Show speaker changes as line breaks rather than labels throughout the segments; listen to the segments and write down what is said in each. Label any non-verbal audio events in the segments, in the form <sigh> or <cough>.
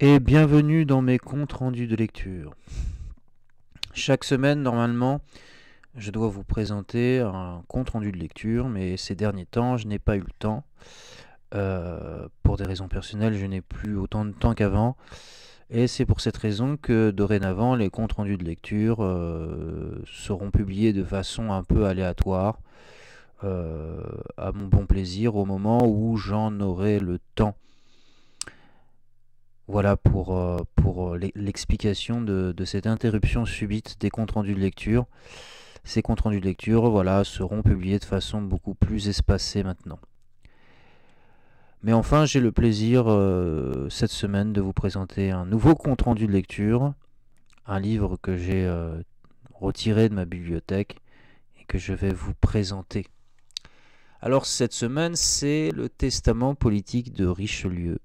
et bienvenue dans mes comptes rendus de lecture. Chaque semaine, normalement, je dois vous présenter un compte rendu de lecture, mais ces derniers temps, je n'ai pas eu le temps. Euh, pour des raisons personnelles, je n'ai plus autant de temps qu'avant. Et c'est pour cette raison que dorénavant, les comptes rendus de lecture euh, seront publiés de façon un peu aléatoire, euh, à mon bon plaisir, au moment où j'en aurai le temps. Voilà pour, euh, euh, l'explication de, cette interruption subite des comptes rendus de lecture. Ces comptes rendus de lecture voilà, seront publiés de façon beaucoup plus espacée maintenant. Mais enfin, j'ai le plaisir euh, cette semaine de vous présenter un nouveau compte rendu de lecture, un livre que j'ai retiré de ma bibliothèque et que je vais vous présenter. Alors cette semaine, c'est le testament politique de Richelieu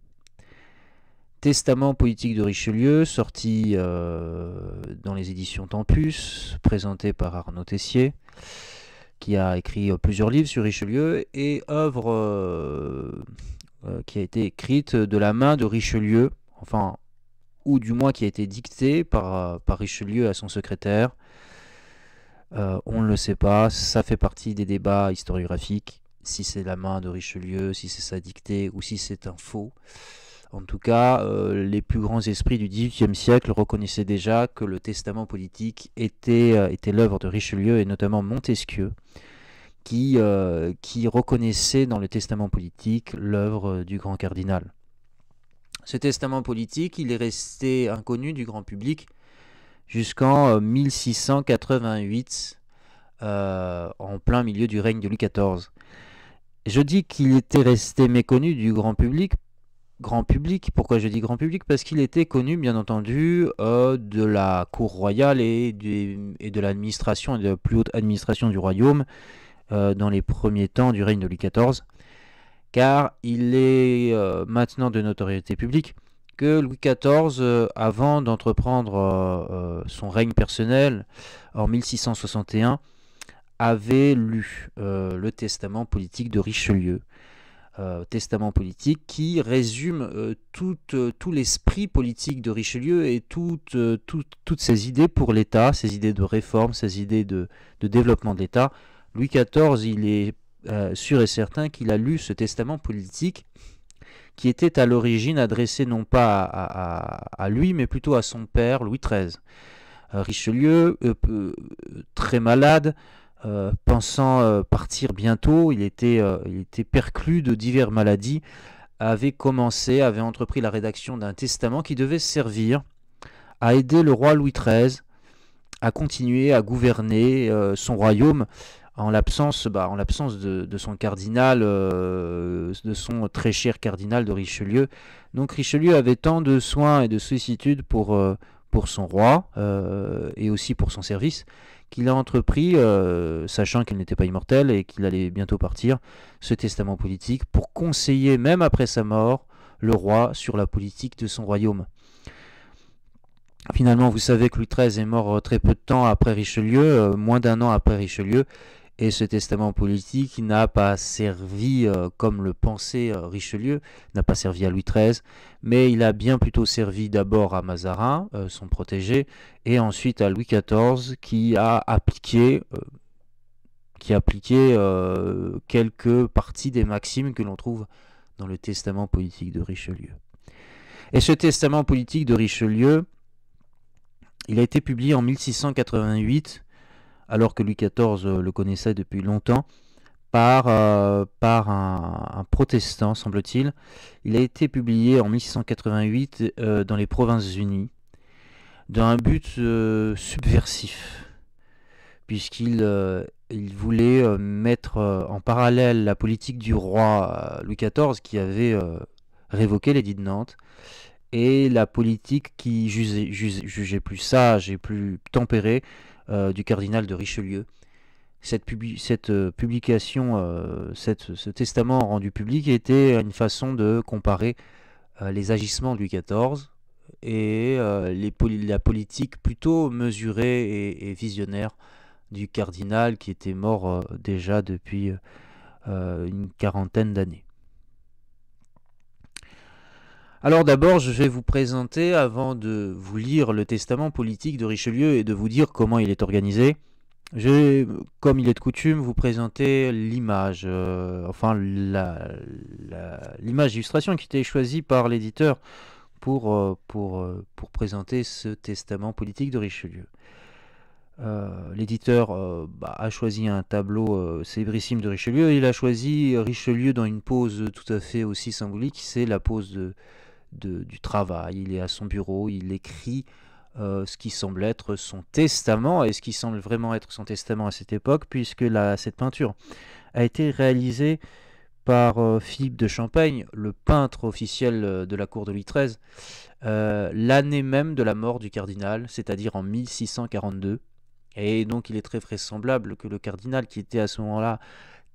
Testament politique de Richelieu, sorti euh, dans les éditions Tempus, présenté par Arnaud Tessier, qui a écrit euh, plusieurs livres sur Richelieu et œuvre euh, qui a été écrite de la main de Richelieu, enfin, ou du moins qui a été dictée par, par Richelieu à son secrétaire. on ne le sait pas, ça fait partie des débats historiographiques, si c'est la main de Richelieu, si c'est sa dictée ou si c'est un faux. En tout cas, euh, les plus grands esprits du XVIIIe siècle reconnaissaient déjà que le testament politique était, euh, l'œuvre de Richelieu et notamment Montesquieu, qui, euh, qui reconnaissait dans le testament politique l'œuvre du grand cardinal. Ce testament politique, il est resté inconnu du grand public jusqu'en 1688, en plein milieu du règne de Louis XIV. Je dis qu'il était resté méconnu du grand public grand public. Pourquoi je dis grand public Parce qu'il était connu, bien entendu, euh, de la cour royale et, de l'administration, et de la plus haute administration du royaume, euh, dans les premiers temps du règne de Louis XIV. Car il est euh, maintenant de notoriété publique que Louis XIV, avant d'entreprendre son règne personnel en 1661, avait lu le testament politique de Richelieu euh, testament politique qui résume euh, euh, tout, l'esprit politique de Richelieu et toutes ses idées pour l'État, ses idées de réforme, ses idées de, développement de l'État. Louis XIV, il est sûr et certain qu'il a lu ce testament politique qui était à l'origine adressé non pas à, à lui, mais plutôt à son père, Louis XIII. Richelieu, très malade, euh, pensant euh, partir bientôt, il était, euh, il était perclus de diverses maladies, avait commencé, avait entrepris la rédaction d'un testament qui devait servir à aider le roi Louis XIII à continuer à gouverner son royaume en l'absence bah, en l'absence de, son cardinal de son très cher cardinal de Richelieu donc Richelieu avait tant de soins et de sollicitude pour pour son roi euh, et aussi pour son service qu'il a entrepris, euh, sachant qu'il n'était pas immortel et qu'il allait bientôt partir, ce testament politique pour conseiller, même après sa mort, le roi sur la politique de son royaume. Finalement, vous savez que Louis XIII est mort euh, très peu de temps après Richelieu, moins d'un an après Richelieu, et ce testament politique n'a pas servi, euh, comme le pensait euh, Richelieu, n'a pas servi à Louis XIII, mais il a bien plutôt servi d'abord à Mazarin, euh, son protégé, et ensuite à Louis XIV, qui a appliqué, qui a appliqué quelques parties des maximes que l'on trouve dans le testament politique de Richelieu. Et ce testament politique de Richelieu, il a été publié en 1688 alors que Louis XIV euh, le connaissait depuis longtemps, par, euh, par un, protestant, semble-t-il. Il a été publié en 1688 euh, dans les Provinces-Unies, dans un but subversif, puisqu'il il voulait mettre en parallèle la politique du roi Louis XIV, qui avait révoqué l'édit de Nantes, et la politique qui jugeait, jugeait plus sage et plus tempérée euh, du cardinal de Richelieu. Cette, euh, publication, euh, ce testament rendu public était une façon de comparer les agissements de Louis XIV et la politique plutôt mesurée et, visionnaire du cardinal qui était mort déjà depuis une quarantaine d'années. Alors d'abord, je vais vous présenter, avant de vous lire le testament politique de Richelieu et de vous dire comment il est organisé, je vais, comme il est de coutume, vous présenter l'image, euh, enfin l'image d'illustration qui était choisie par l'éditeur pour, euh, pour, euh, pour, présenter ce testament politique de Richelieu. L'éditeur bah, a choisi un tableau célébrissime de Richelieu, il a choisi Richelieu dans une pose tout à fait aussi symbolique, c'est la pose de, du travail, il est à son bureau, il écrit euh, ce qui semble être son testament, et ce qui semble vraiment être son testament à cette époque, puisque cette peinture a été réalisée par euh, Philippe de Champagne, le peintre officiel euh, de la cour de Louis XIII, l'année même de la mort du cardinal, c'est-à-dire en 1642. Et donc il est très vraisemblable que le cardinal, qui était à ce moment-là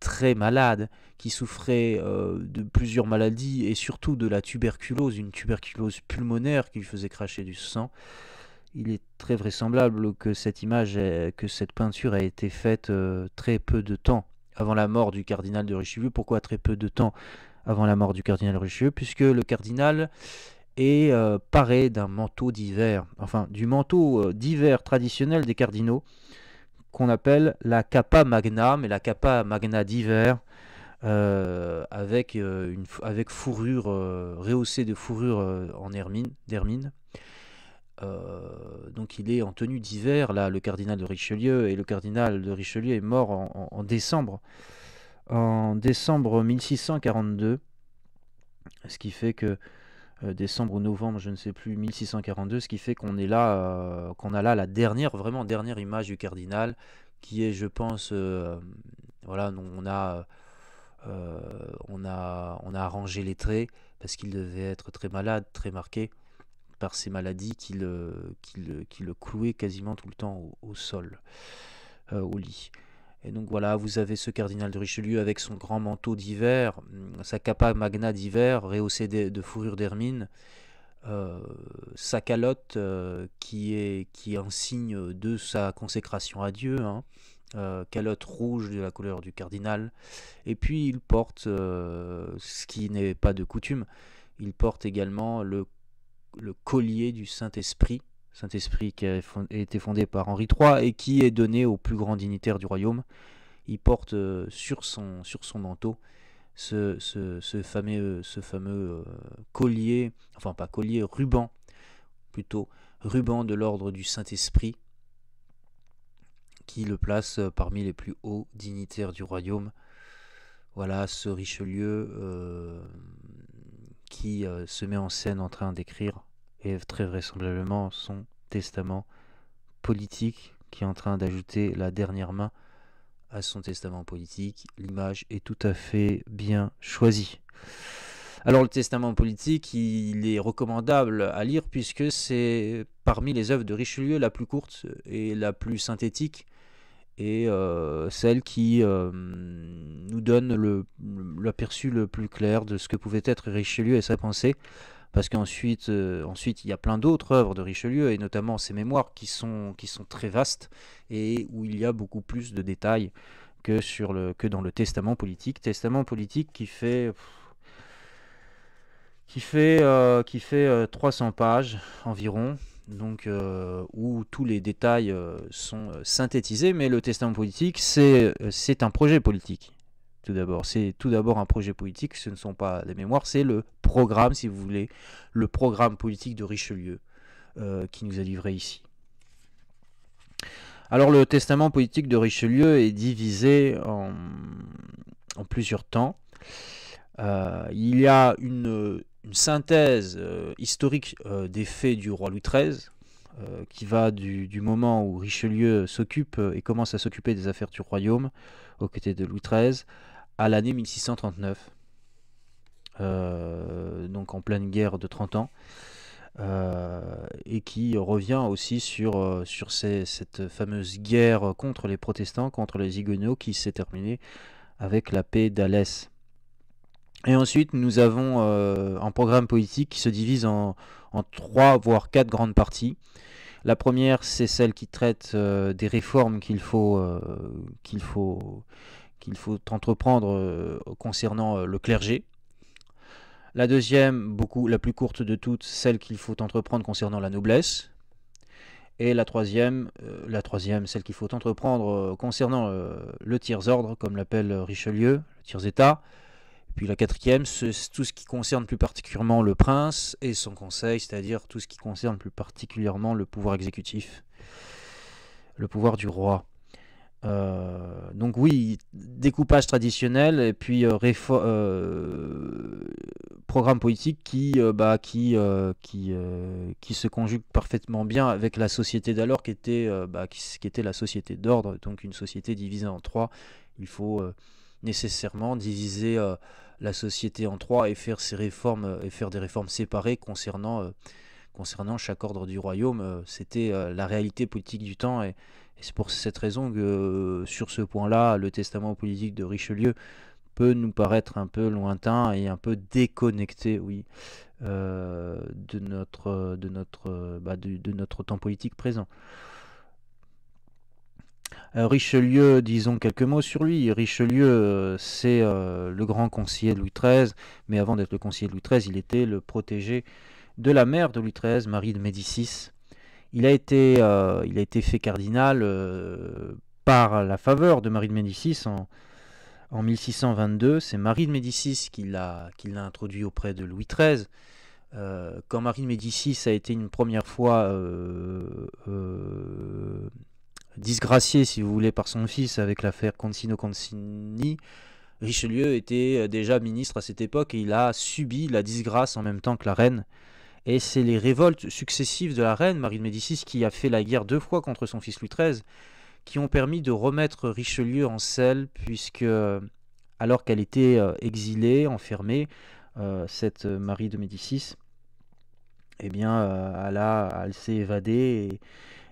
très malade, qui souffrait euh, de plusieurs maladies et surtout de la tuberculose, une tuberculose pulmonaire qui lui faisait cracher du sang. Il est très vraisemblable que cette image, que cette peinture a été faite euh, très peu de temps avant la mort du cardinal de Richelieu. Pourquoi très peu de temps avant la mort du cardinal de Richelieu Puisque le cardinal est euh, paré d'un manteau d'hiver, enfin du manteau d'hiver traditionnel des cardinaux, qu'on appelle la capa Magna, mais la capa Magna d'hiver, euh, avec, euh, une, avec fourrure, euh, rehaussée de fourrure en hermine, d'hermine. donc il est en tenue d'hiver, là, le cardinal de Richelieu, et le cardinal de Richelieu est mort en décembre, en décembre 1642, ce qui fait que euh, décembre ou novembre, je ne sais plus, 1642, ce qui fait qu'on est là, euh, qu'on a là la dernière, vraiment dernière image du cardinal, qui est, je pense, euh, voilà, on a, on a, on a arrangé les traits parce qu'il devait être très malade, très marqué par ces maladies qui le, qui le, clouaient quasiment tout le temps au, sol, au lit. Et donc voilà, vous avez ce cardinal de Richelieu avec son grand manteau d'hiver, hum, sa capa magna d'hiver, rehaussée de, fourrure d'hermine, euh, sa calotte euh, qui, est, qui un signe de sa consécration à Dieu, hein, euh, calotte rouge de la couleur du cardinal. Et puis il porte, ce qui n'est pas de coutume, il porte également le, le collier du Saint-Esprit, Saint-Esprit qui a été fondé par Henri III et qui est donné au plus grand dignitaire du royaume. Il porte euh, sur son, sur son manteau ce, fameux, ce fameux euh, collier, enfin pas collier, ruban, plutôt ruban de l'ordre du Saint-Esprit, qui le place euh, parmi les plus hauts dignitaires du royaume. Voilà ce Richelieu qui se met en scène en train d'écrire et très vraisemblablement son testament politique qui est en train d'ajouter la dernière main à son testament politique. L'image est tout à fait bien choisie. Alors le testament politique, il est recommandable à lire puisque c'est parmi les œuvres de Richelieu la plus courte et la plus synthétique et euh, celle qui euh, nous donne l'aperçu le, plus clair de ce que pouvait être Richelieu et sa pensée parce qu'ensuite euh, ensuite il y a plein d'autres œuvres de Richelieu et notamment ses mémoires qui sont qui sont très vastes et où il y a beaucoup plus de détails que sur le que dans le testament politique, testament politique qui fait qui fait euh, qui fait 300 euh, pages environ. Donc, où tous les détails sont synthétisés, mais le testament politique, c'est un projet politique tout d'abord. C'est tout d'abord un projet politique, ce ne sont pas des mémoires, c'est le programme, si vous voulez, le programme politique de Richelieu euh, qui nous a livré ici. Alors le testament politique de Richelieu est divisé en, plusieurs temps. Euh, il y a une, synthèse euh, historique des faits du roi Louis XIII, qui va du, moment où Richelieu s'occupe et commence à s'occuper des affaires du royaume, aux côtés de Louis XIII, à l'année 1639, euh, donc en pleine guerre de 30 ans, euh, et qui revient aussi sur, euh, sur cette fameuse guerre contre les protestants, contre les huguenots, qui s'est terminée avec la paix d'Alès. Et ensuite, nous avons un programme politique qui se divise en, en, trois, voire quatre grandes parties. La première, c'est celle qui traite des réformes qu'il faut, qu'il faut qu'il faut entreprendre euh, concernant euh, le clergé. La deuxième, beaucoup la plus courte de toutes, celle qu'il faut entreprendre concernant la noblesse. Et la troisième, euh, la troisième celle qu'il faut entreprendre concernant le tiers-ordre, comme l'appelle Richelieu, le tiers-état. Puis la quatrième, c'est tout ce qui concerne plus particulièrement le prince et son conseil, c'est-à-dire tout ce qui concerne plus particulièrement le pouvoir exécutif, le pouvoir du roi. Euh, donc oui, découpage traditionnel et puis euh, euh, programme politique qui, bah, qui, qui, qui se conjugue parfaitement bien avec la société d'alors qui, était bah, qui, était la société d'ordre, donc une société divisée en trois. Il faut nécessairement diviser la société en trois et faire, réformes, et faire des réformes séparées concernant, concernant chaque ordre du royaume. C'était la réalité politique du temps et et c'est pour cette raison que euh, sur ce point-là, le testament politique de Richelieu peut nous paraître un peu lointain et un peu déconnecté, oui, euh, de, notre, de, notre, euh, bah, de, notre temps politique présent. Richelieu, disons quelques mots sur lui. Richelieu, c'est le grand conseiller de Louis XIII, mais avant d'être le conseiller de Louis XIII, il était le protégé de la mère de Louis XIII, Marie de Médicis, euh, il a été, fait cardinal euh, par la faveur de Marie de Médicis en, 1622. C'est Marie de Médicis qui l'a introduit auprès de Louis XIII. Euh, quand Marie de Médicis a été une première fois disgraciée, si vous voulez, par son fils avec l'affaire Consino-Consini, Richelieu était déjà ministre à cette époque et il a subi la disgrâce en même temps que la reine. Et c'est les révoltes successives de la reine Marie de Médicis qui a fait la guerre deux fois contre son fils Louis XIII, qui ont permis de remettre Richelieu en selle, puisque alors qu'elle était euh, exilée, enfermée, euh, cette Marie de Médicis, eh bien, euh, elle, elle s'est évadée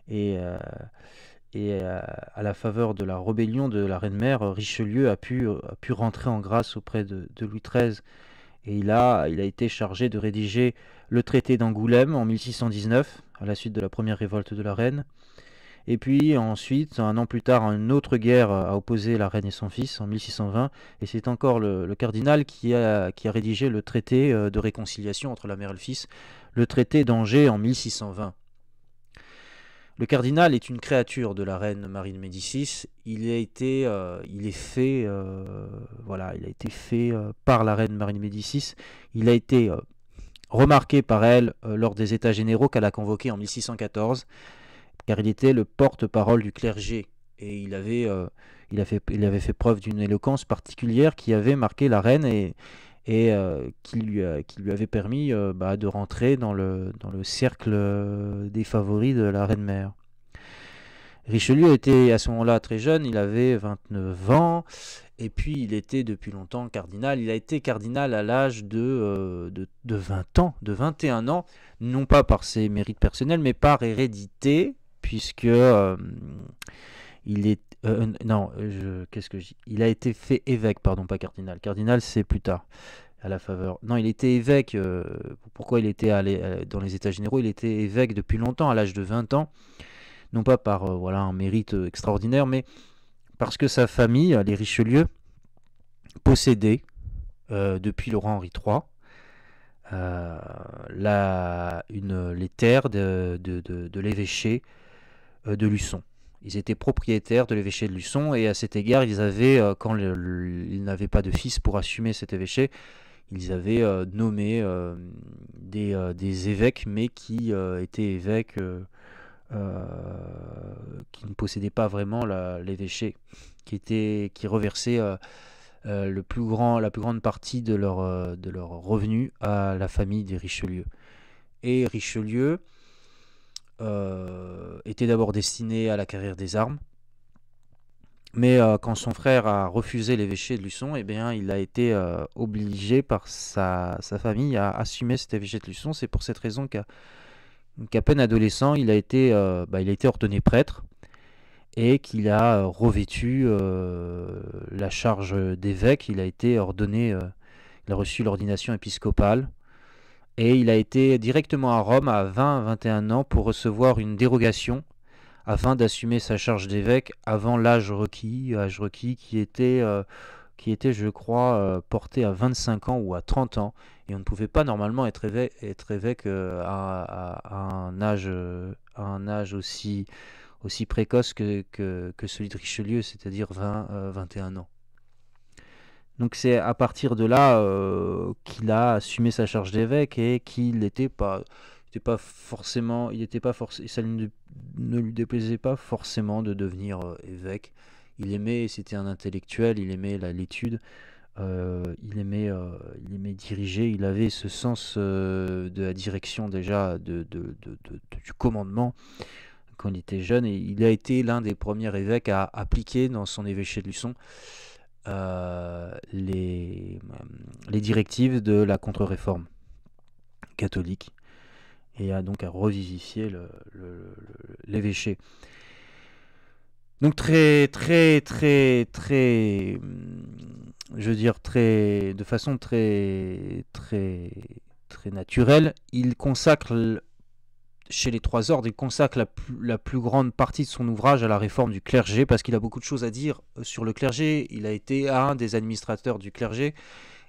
et, à la faveur de la rébellion de la reine mère, Richelieu a pu, pu rentrer en grâce auprès de Louis XIII et il a, il a été chargé de rédiger le traité d'Angoulême en 1619, à la suite de la première révolte de la reine. Et puis ensuite, un an plus tard, une autre guerre a opposé la reine et son fils en 1620, et c'est encore le, cardinal qui a, qui a, rédigé le traité euh, de réconciliation entre la mère et le fils, le traité d'Angers en 1620. Le cardinal est une créature de la reine Marie de Médicis. Il a été, euh, il est fait, euh, voilà, il a été fait euh, par la reine Marie de Médicis. Il a été remarqué par elle lors des États généraux qu'elle a convoqués en 1614, car il était le porte-parole du clergé et il avait, il, a fait, il avait fait preuve d'une éloquence particulière qui avait marqué la reine et et euh, qui, lui, euh, qui lui avait permis euh, bah, de rentrer dans le, dans le cercle des favoris de la reine mère. Richelieu était à ce moment-là très jeune, il avait 29 ans, et puis il était depuis longtemps cardinal. Il a été cardinal à l'âge de, de, de, 20 ans, de 21 ans, non pas par ses mérites personnels, mais par hérédité, puisque il est euh, non, euh, qu'est-ce que Il a été fait évêque, pardon, pas cardinal. Cardinal, c'est plus tard, à la faveur. Non, il était évêque. Euh, pourquoi il était allé dans les États généraux Il était évêque depuis longtemps, à l'âge de 20 ans. Non pas par voilà un mérite extraordinaire, mais parce que sa famille, les Richelieu, possédait depuis Laurent Henri III. La, une, les terres de l'évêché de Luçon. Ils étaient propriétaires de l'évêché de Luçon et à cet égard, ils avaient, euh, quand ils n'avaient pas de fils pour assumer cet évêché, ils avaient euh, nommé euh, des, évêques, mais qui étaient évêques qui ne possédaient pas vraiment l'évêché, qui, qui reversaient le plus grand, la plus grande partie de leurs leur revenus à la famille des Richelieu. Et Richelieu, euh, était d'abord destiné à la carrière des armes. Mais euh, quand son frère a refusé l'évêché de Luçon, eh bien, il a été euh, obligé par sa, famille à assumer cet évêché de Luçon. C'est pour cette raison qu'à peine adolescent, il a, été, bah, il a été ordonné prêtre et qu'il a revêtu la charge d'évêque. Il a été ordonné, il a reçu l'ordination épiscopale et il a été directement à Rome à 20-21 ans pour recevoir une dérogation afin d'assumer sa charge d'évêque avant l'âge requis, âge requis qui était, euh, qui était je crois, euh, porté à 25 ans ou à 30 ans, et on ne pouvait pas normalement être évêque, être évêque euh, à, un âge, un âge aussi, aussi précoce que celui de Richelieu, c'est-à-dire 20-21 ans. Donc c'est à partir de là euh, qu'il a assumé sa charge d'évêque et qu'il n'était pas, pas forcément, il était pas forcé, ça ne, lui déplaisait pas forcément de devenir euh, évêque. Il aimait, c'était un intellectuel, il aimait la l'étude, euh, il aimait, il aimait diriger, il avait ce sens de la direction déjà, de, de, du commandement quand il était jeune et il a été l'un des premiers évêques à appliquer dans son évêché de Luçon euh, euh, les, directives de la contre-réforme catholique et a donc à revivifier l'évêché. Donc très très très très hum, je veux dire très de façon très très très naturelle, il consacre chez les trois ordres, il consacre la plus, grande partie de son ouvrage à la réforme du clergé, parce qu'il a beaucoup de choses à dire euh, sur le clergé. Il a été un des administrateurs du clergé,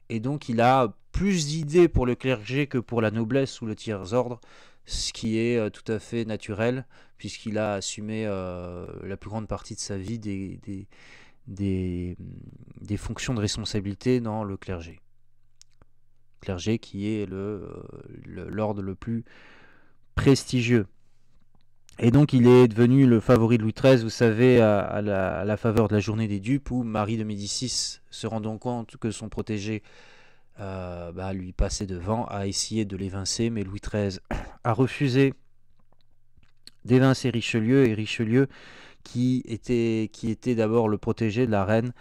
et donc il a plus d'idées pour le clergé que pour la noblesse ou le tiers-ordre, ce qui est euh, tout à fait naturel, puisqu'il a assumé euh, la plus grande partie de sa vie des, fonctions de responsabilité dans le clergé. Clergé qui est l'ordre le, l'ordre le plus prestigieux. Et donc il est devenu le favori de Louis XIII, vous savez, à, la, faveur de la journée des dupes, où Marie de Médicis, se rendant compte que son protégé euh, bah, lui passait devant, a essayé de l'évincer, mais Louis XIII a refusé d'évincer Richelieu, et Richelieu, qui était, qui était d'abord le protégé de la reine,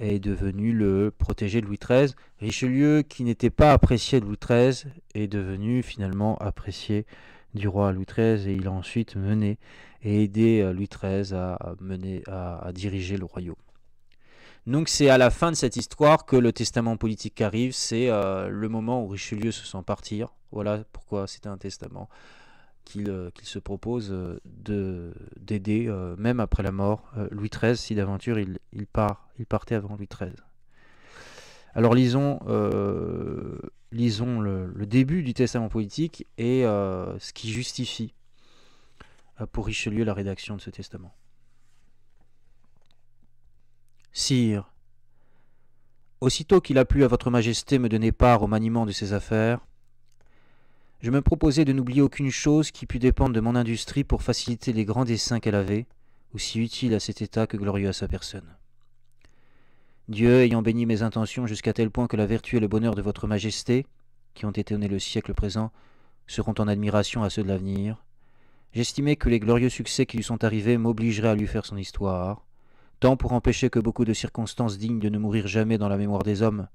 est devenu le protégé de Louis XIII. Richelieu, qui n'était pas apprécié de Louis XIII, est devenu finalement apprécié du roi Louis XIII et il a ensuite mené et aidé euh, Louis XIII à, mener, à, diriger le royaume. Donc c'est à la fin de cette histoire que le testament politique arrive, c'est euh, le moment où Richelieu se sent partir. Voilà pourquoi c'est un testament qu'il euh, se propose de d'aider, même après la mort, Louis XIII, si d'aventure il, il, part, il partait avant Louis XIII. Alors lisons lisons le, début du testament politique et euh, ce qui justifie euh, pour Richelieu la rédaction de ce testament. Sire, aussitôt qu'il a plu à votre majesté me donner part au maniement de ses affaires, je me proposais de n'oublier aucune chose qui pût dépendre de mon industrie pour faciliter les grands desseins qu'elle avait, aussi utiles à cet état que glorieux à sa personne. Dieu ayant béni mes intentions jusqu'à tel point que la vertu et le bonheur de votre majesté, qui ont été donnés le siècle présent, seront en admiration à ceux de l'avenir, j'estimais que les glorieux succès qui lui sont arrivés m'obligeraient à lui faire son histoire, tant pour empêcher que beaucoup de circonstances dignes de ne mourir jamais dans la mémoire des hommes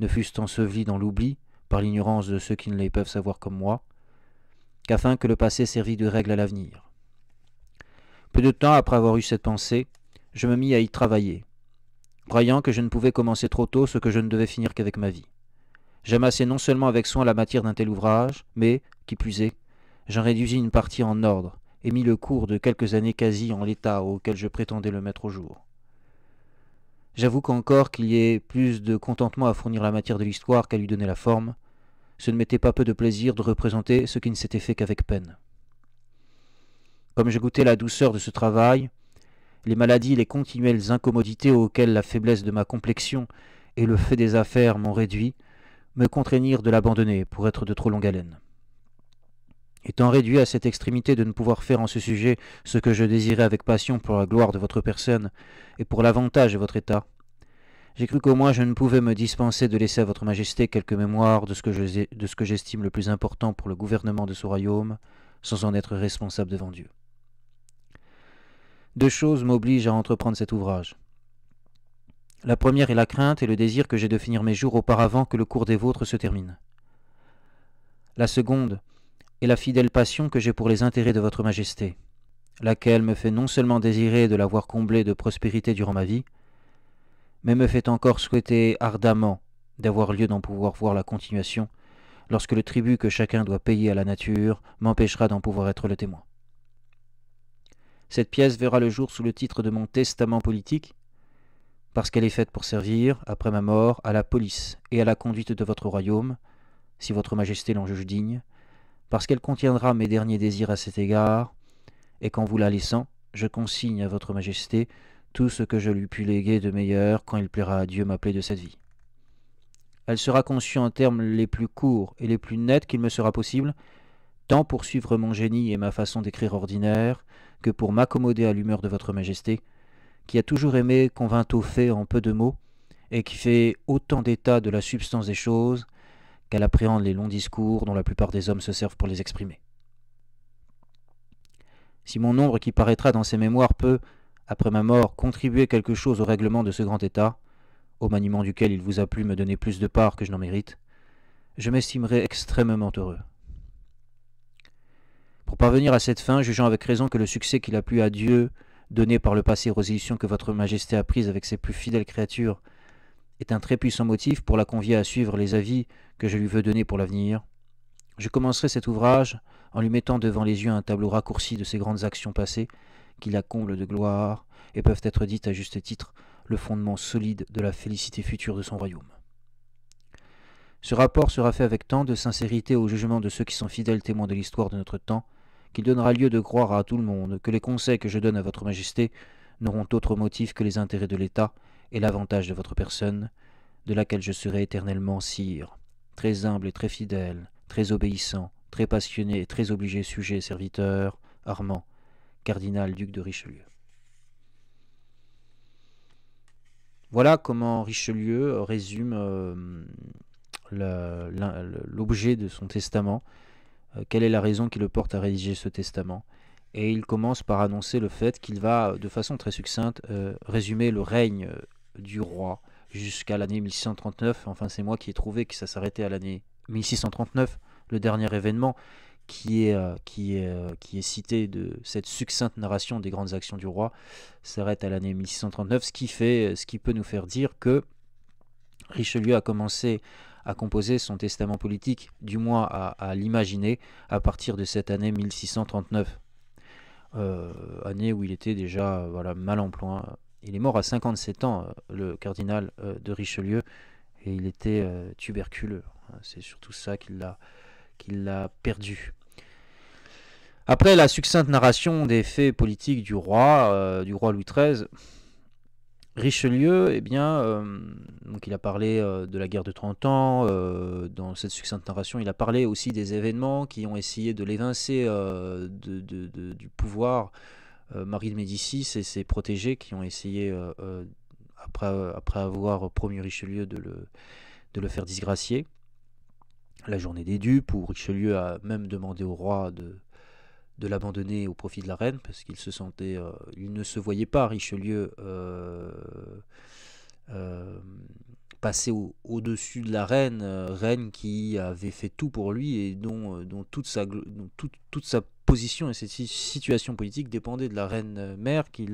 ne fussent ensevelies dans l'oubli par l'ignorance de ceux qui ne les peuvent savoir comme moi, qu'afin que le passé servît de règle à l'avenir. Peu de temps après avoir eu cette pensée, je me mis à y travailler, croyant que je ne pouvais commencer trop tôt ce que je ne devais finir qu'avec ma vie. J'amassai non seulement avec soin la matière d'un tel ouvrage, mais, qui plus est, j'en réduisis une partie en ordre, et mis le cours de quelques années quasi en l'état auquel je prétendais le mettre au jour. J'avoue qu'encore qu'il y ait plus de contentement à fournir la matière de l'histoire qu'à lui donner la forme, ce ne m'était pas peu de plaisir de représenter ce qui ne s'était fait qu'avec peine. Comme je goûtais la douceur de ce travail, les maladies, les continuelles incommodités auxquelles la faiblesse de ma complexion et le fait des affaires m'ont réduit, me contraignirent de l'abandonner pour être de trop longue haleine. Étant réduit à cette extrémité de ne pouvoir faire en ce sujet ce que je désirais avec passion pour la gloire de votre personne et pour l'avantage de votre état, j'ai cru qu'au moins je ne pouvais me dispenser de laisser à votre majesté quelques mémoires de ce que j'estime le plus important pour le gouvernement de ce royaume, sans en être responsable devant Dieu deux choses m'obligent à entreprendre cet ouvrage. La première est la crainte et le désir que j'ai de finir mes jours auparavant que le cours des vôtres se termine. La seconde est la fidèle passion que j'ai pour les intérêts de votre majesté, laquelle me fait non seulement désirer de l'avoir comblé de prospérité durant ma vie, mais me fait encore souhaiter ardemment d'avoir lieu d'en pouvoir voir la continuation, lorsque le tribut que chacun doit payer à la nature m'empêchera d'en pouvoir être le témoin. Cette pièce verra le jour sous le titre de mon testament politique, parce qu'elle est faite pour servir, après ma mort, à la police et à la conduite de votre royaume, si votre majesté l'en juge digne, parce qu'elle contiendra mes derniers désirs à cet égard, et qu'en vous la laissant, je consigne à votre majesté tout ce que je lui puis léguer de meilleur quand il plaira à Dieu m'appeler de cette vie. Elle sera conçue en termes les plus courts et les plus nets qu'il me sera possible, tant pour suivre mon génie et ma façon d'écrire ordinaire, que pour m'accommoder à l'humeur de votre majesté, qui a toujours aimé qu'on vint au fait en peu de mots, et qui fait autant d'état de la substance des choses qu'elle appréhende les longs discours dont la plupart des hommes se servent pour les exprimer. Si mon ombre qui paraîtra dans ces mémoires peut, après ma mort, contribuer quelque chose au règlement de ce grand état, au maniement duquel il vous a plu me donner plus de part que je n'en mérite, je m'estimerai extrêmement heureux. Pour parvenir à cette fin, jugeant avec raison que le succès qu'il a plu à Dieu, donné par le passé aux éditions que votre majesté a prises avec ses plus fidèles créatures, est un très puissant motif pour la convier à suivre les avis que je lui veux donner pour l'avenir, je commencerai cet ouvrage en lui mettant devant les yeux un tableau raccourci de ses grandes actions passées, qui la comblent de gloire et peuvent être dites à juste titre le fondement solide de la félicité future de son royaume. Ce rapport sera fait avec tant de sincérité au jugement de ceux qui sont fidèles témoins de l'histoire de notre temps, qu'il donnera lieu de croire à tout le monde que les conseils que je donne à votre majesté n'auront autre motif que les intérêts de l'État et l'avantage de votre personne, de laquelle je serai éternellement sire, très humble et très fidèle, très obéissant, très passionné et très obligé sujet et serviteur, Armand, cardinal duc de Richelieu. Voilà comment Richelieu résume euh, l'objet de son testament. Euh, quelle est la raison qui le porte à rédiger ce testament. Et il commence par annoncer le fait qu'il va, euh, de façon très succincte, euh, résumer le règne du roi jusqu'à l'année 1639. Enfin, c'est moi qui ai trouvé que ça s'arrêtait à l'année 1639, le dernier événement qui est, qui est, qui est cité de cette succincte narration des grandes actions du roi, s'arrête à l'année 1639, ce qui, fait, ce qui peut nous faire dire que Richelieu a commencé a composé son testament politique, du moins à, l'imaginer, à partir de cette année 1639, euh, année où il était déjà voilà, mal emploi. Il est mort à 57 ans, euh, le cardinal euh, de Richelieu, et il était tuberculeux. Hein, c'est surtout ça qu'il l'a perdu. Après la succincte narration des faits politiques du roi, du roi Louis XIII, Richelieu, eh bien, euh, donc il a parlé euh, de la guerre de 30 ans, euh, dans cette succincte narration, il a parlé aussi des événements qui ont essayé de l'évincer du pouvoir. Marie de Médicis et ses protégés qui ont essayé, après, après avoir promu Richelieu, de le, de le faire disgracier. La journée des dupes, où Richelieu a même demandé au roi de, de l'abandonner au profit de la reine, parce qu'il se sentait, euh, il ne se voyait pas Richelieu euh, euh, passer au-dessus de la reine, reine qui avait fait tout pour lui et dont, dont toute, sa, toute, sa position et cette situation politique dépendait de la reine mère qui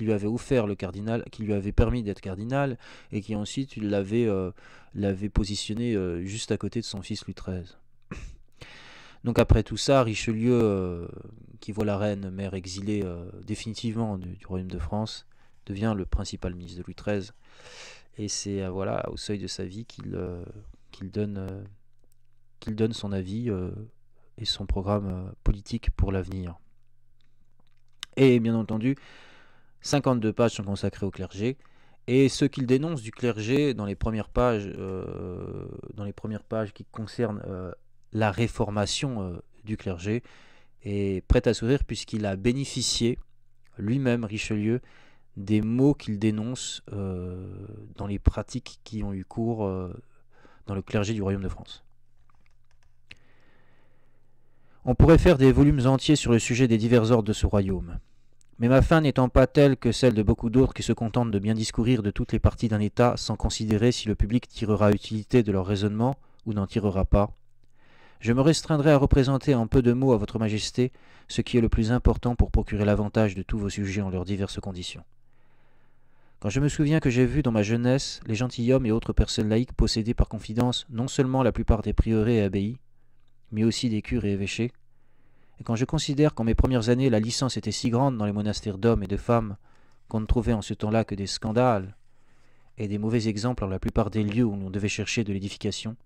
lui avait offert le cardinal, qui lui avait permis d'être cardinal et qui ensuite l'avait l'avait positionné juste à côté de son fils Louis XIII. Donc après tout ça, Richelieu, euh, qui voit la reine mère exilée euh, définitivement du, royaume de France, devient le principal ministre de Louis XIII. Et c'est euh, voilà au seuil de sa vie qu'il donne, qu'il donne son avis et son programme politique pour l'avenir. Et bien entendu, 52 pages sont consacrées au clergé. Et ce qu'il dénonce du clergé dans les premières pages, dans les premières pages qui concernent la réformation euh, du clergé est prête à sourire puisqu'il a bénéficié lui-même, Richelieu, des mots qu'il dénonce euh, dans les pratiques qui ont eu cours euh, dans le clergé du royaume de France. On pourrait faire des volumes entiers sur le sujet des divers ordres de ce royaume. Mais ma fin n'étant pas telle que celle de beaucoup d'autres qui se contentent de bien discourir de toutes les parties d'un État sans considérer si le public tirera utilité de leur raisonnement ou n'en tirera pas, je me restreindrai à représenter en peu de mots à votre majesté ce qui est le plus important pour procurer l'avantage de tous vos sujets en leurs diverses conditions. Quand je me souviens que j'ai vu dans ma jeunesse les gentilshommes et autres personnes laïques posséder par confidence non seulement la plupart des prieurés et abbayes, mais aussi des cures et évêchés, et quand je considère qu'en mes premières années la licence était si grande dans les monastères d'hommes et de femmes qu'on ne trouvait en ce temps-là que des scandales et des mauvais exemples dans la plupart des lieux où l'on devait chercher de l'édification,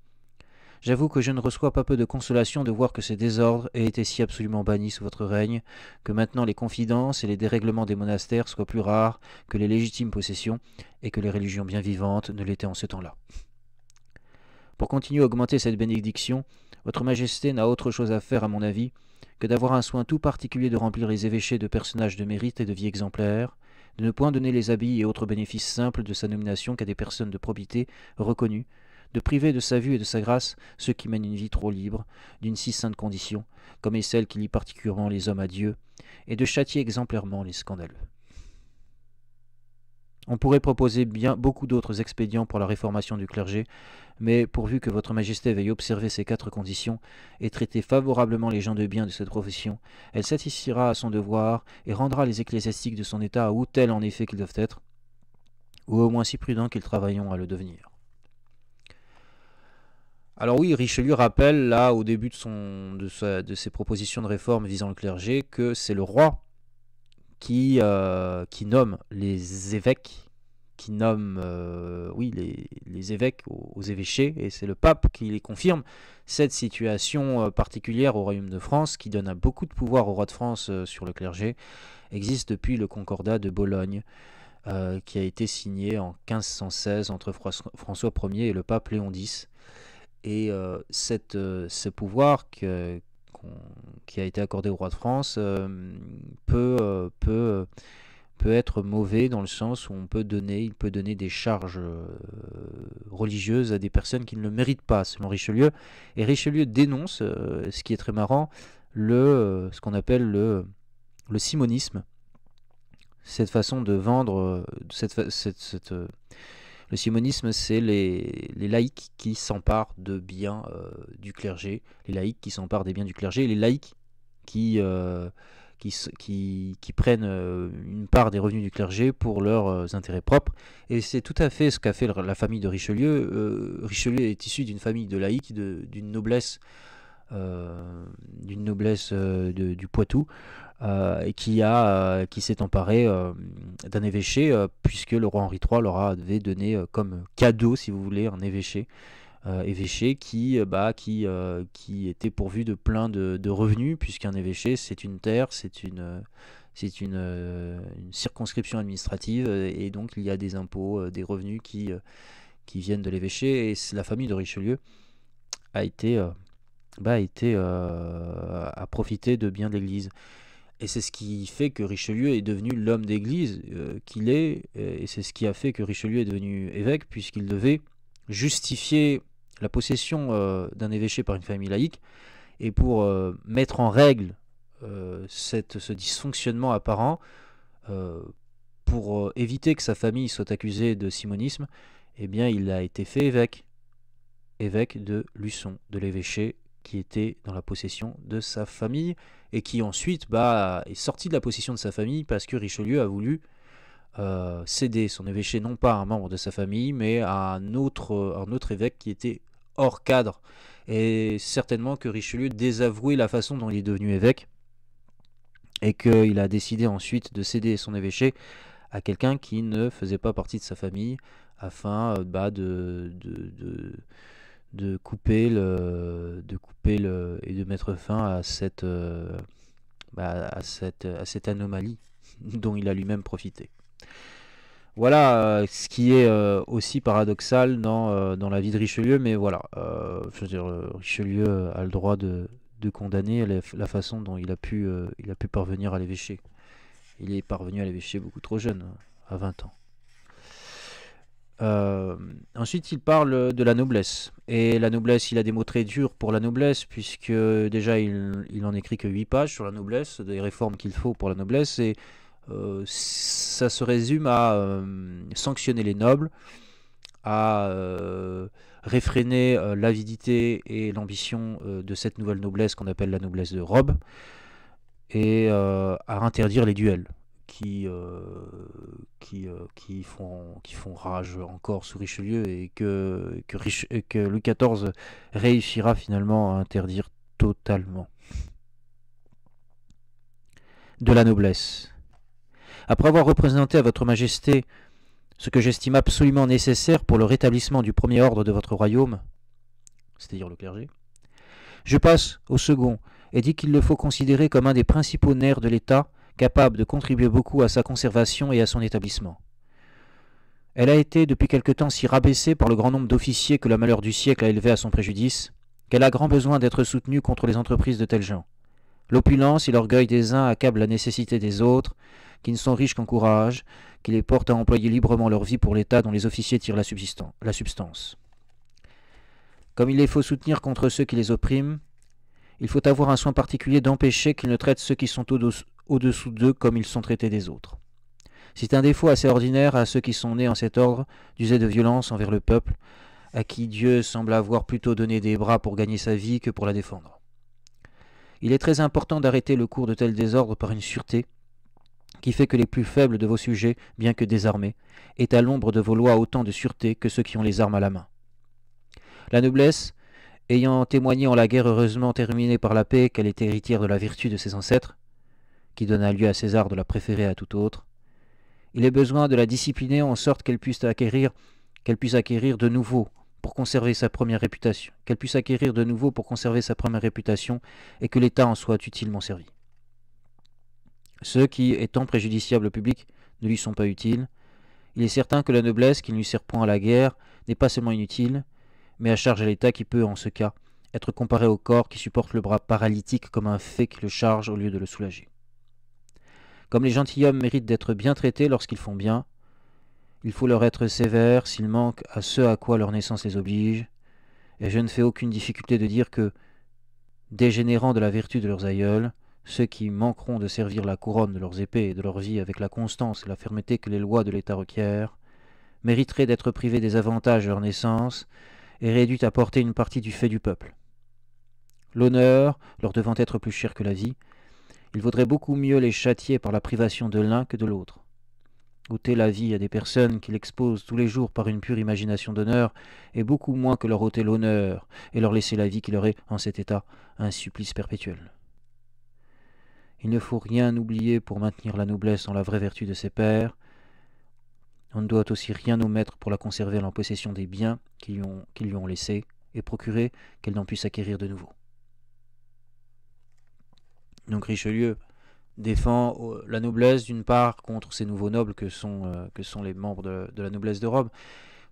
J'avoue que je ne reçois pas peu de consolation de voir que ces désordres aient été si absolument bannis sous votre règne, que maintenant les confidences et les dérèglements des monastères soient plus rares que les légitimes possessions, et que les religions bien vivantes ne l'étaient en ce temps-là. Pour continuer à augmenter cette bénédiction, votre Majesté n'a autre chose à faire, à mon avis, que d'avoir un soin tout particulier de remplir les évêchés de personnages de mérite et de vie exemplaire, de ne point donner les habits et autres bénéfices simples de sa nomination qu'à des personnes de probité reconnues, de priver de sa vue et de sa grâce ceux qui mènent une vie trop libre, d'une si sainte condition, comme est celle qui lie particulièrement les hommes à Dieu, et de châtier exemplairement les scandaleux. On pourrait proposer bien beaucoup d'autres expédients pour la réformation du clergé, mais pourvu que votre majesté veuille observer ces quatre conditions et traiter favorablement les gens de bien de cette profession, elle satisfera à son devoir et rendra les ecclésiastiques de son état ou tels en effet qu'ils doivent être, ou au moins si prudents qu'ils travaillent à le devenir. Alors oui, Richelieu rappelle là au début de, son, de, sa, de ses propositions de réforme visant le clergé que c'est le roi qui, euh, qui nomme les évêques, qui nomme euh, oui, les, évêques aux, évêchés, et c'est le pape qui les confirme. Cette situation euh, particulière au Royaume de France, qui donne beaucoup de pouvoir au roi de France sur le clergé, existe depuis le Concordat de Bologne. qui a été signé en 1516 entre François Ier et le pape Léon X et euh, cette, euh, ce pouvoir que, qui a été accordé au roi de France euh, peut, peut, peut être mauvais dans le sens où on peut donner, il peut donner des charges religieuses à des personnes qui ne le méritent pas, selon Richelieu. Et Richelieu dénonce, ce qui est très marrant, le, ce qu'on appelle le, le simonisme cette façon de vendre, cette, cette, le simonisme, c'est les, laïcs qui s'emparent de biens euh, du clergé, les laïcs qui s'emparent des biens du clergé, les laïcs qui, euh, qui, qui, prennent euh, une part des revenus du clergé pour leurs intérêts propres. Et c'est tout à fait ce qu'a fait la famille de Richelieu. Richelieu est issu d'une famille de laïcs, d'une noblesse euh, d'une noblesse euh, du Poitou, euh, qui, a, qui s'est emparé d'un évêché, puisque le roi Henri III leur avait donné comme cadeau, si vous voulez, un évêché. évêché qui, bah, qui, qui était pourvu de plein de, revenus, puisqu'un évêché, c'est une terre, c'est une, c'est circonscription administrative, et donc il y a des impôts, des revenus qui, qui viennent de l'évêché, et la famille de Richelieu a été a bah, était euh, à profiter de bien de l'Église. Et c'est ce qui fait que Richelieu est devenu l'homme d'Église euh, qu'il est, et c'est ce qui a fait que Richelieu est devenu évêque, puisqu'il devait justifier la possession euh, d'un évêché par une famille laïque, et pour mettre en règle cette, ce dysfonctionnement apparent, pour éviter que sa famille soit accusée de simonisme, eh bien il a été fait évêque, évêque de Luçon, de l'évêché qui était dans la possession de sa famille et qui ensuite bah, est sorti de la possession de sa famille parce que Richelieu a voulu euh, céder son évêché non pas à un membre de sa famille mais à un autre, un autre évêque qui était hors cadre. Et certainement que Richelieu désavouait la façon dont il est devenu évêque et qu'il a décidé ensuite de céder son évêché à quelqu'un qui ne faisait pas partie de sa famille afin euh, bah, de, de, de de couper le de couper le et de mettre fin à cette euh, bah, à cette à cette anomalie <laughs> dont il a lui-même profité. Voilà euh, ce qui est euh, aussi paradoxal dans, dans la vie de Richelieu, mais voilà, Richelieu a le droit de, de condamner la, façon dont il a pu, il a pu parvenir à l'évêché. Il est parvenu à l'évêché beaucoup trop jeune, hein, à 20 ans. Euh, ensuite, il parle de la noblesse. Et la noblesse, il a des mots très durs pour la noblesse, puisque déjà, il, n'en en écrit que 8 pages sur la noblesse, des réformes qu'il faut pour la noblesse, et euh, ça se résume à euh, sanctionner les nobles, à réfréner l'avidité et l'ambition de cette nouvelle noblesse qu'on appelle la noblesse de robe, et à interdire les duels qui, euh, qui, euh, qui, font, qui font rage encore sous Richelieu et que, que Louis XIV réussira finalement à interdire totalement. De la noblesse. Après avoir représenté à votre majesté ce que j'estime absolument nécessaire pour le rétablissement du premier ordre de votre royaume, c'est-à-dire le clergé, je passe au second et dis qu'il le faut considérer comme un des principaux nerfs de l'État capable de contribuer beaucoup à sa conservation et à son établissement. Elle a été depuis quelque temps si rabaissée par le grand nombre d'officiers que la malheur du siècle a élevé à son préjudice, qu'elle a grand besoin d'être soutenue contre les entreprises de tels gens. L'opulence et l'orgueil des uns accablent la nécessité des autres, qui ne sont riches qu'en courage, qui les portent à employer librement leur vie pour l'État dont les officiers tirent la, substance. Comme il les faut soutenir contre ceux qui les oppriment, il faut avoir un soin particulier d'empêcher qu'ils ne traitent ceux qui sont au-dessus au-dessous d'eux comme ils sont traités des autres. C'est un défaut assez ordinaire à ceux qui sont nés en cet ordre d'user de violence envers le peuple, à qui Dieu semble avoir plutôt donné des bras pour gagner sa vie que pour la défendre. Il est très important d'arrêter le cours de tel désordre par une sûreté qui fait que les plus faibles de vos sujets, bien que désarmés, aient à l'ombre de vos lois autant de sûreté que ceux qui ont les armes à la main. La noblesse, ayant témoigné en la guerre heureusement terminée par la paix qu'elle est héritière de la vertu de ses ancêtres, qui donna lieu à César de la préférer à tout autre. Il est besoin de la discipliner en sorte qu'elle puisse acquérir, qu'elle puisse acquérir de nouveau pour conserver sa première réputation, qu'elle puisse acquérir de nouveau pour conserver sa première réputation et que l'État en soit utilement servi. Ceux qui, étant préjudiciables au public, ne lui sont pas utiles. Il est certain que la noblesse qui ne lui sert point à la guerre n'est pas seulement inutile, mais à charge à l'État qui peut, en ce cas, être comparé au corps qui supporte le bras paralytique comme un fait qui le charge au lieu de le soulager. Comme les gentilshommes méritent d'être bien traités lorsqu'ils font bien, il faut leur être sévère s'ils manquent à ce à quoi leur naissance les oblige, et je ne fais aucune difficulté de dire que, dégénérant de la vertu de leurs aïeuls, ceux qui manqueront de servir la couronne de leurs épées et de leur vie avec la constance et la fermeté que les lois de l'État requièrent, mériteraient d'être privés des avantages de leur naissance et réduits à porter une partie du fait du peuple. L'honneur, leur devant être plus cher que la vie, il vaudrait beaucoup mieux les châtier par la privation de l'un que de l'autre. Ôter la vie à des personnes qui l'exposent tous les jours par une pure imagination d'honneur est beaucoup moins que leur ôter l'honneur et leur laisser la vie qui leur est, en cet état, un supplice perpétuel. Il ne faut rien oublier pour maintenir la noblesse en la vraie vertu de ses pères. On ne doit aussi rien omettre pour la conserver en possession des biens qu'ils lui ont laissés et procurer qu'elle n'en puisse acquérir de nouveau. Donc Richelieu défend euh, la noblesse d'une part contre ces nouveaux nobles que sont, euh, que sont les membres de, la noblesse de Rome,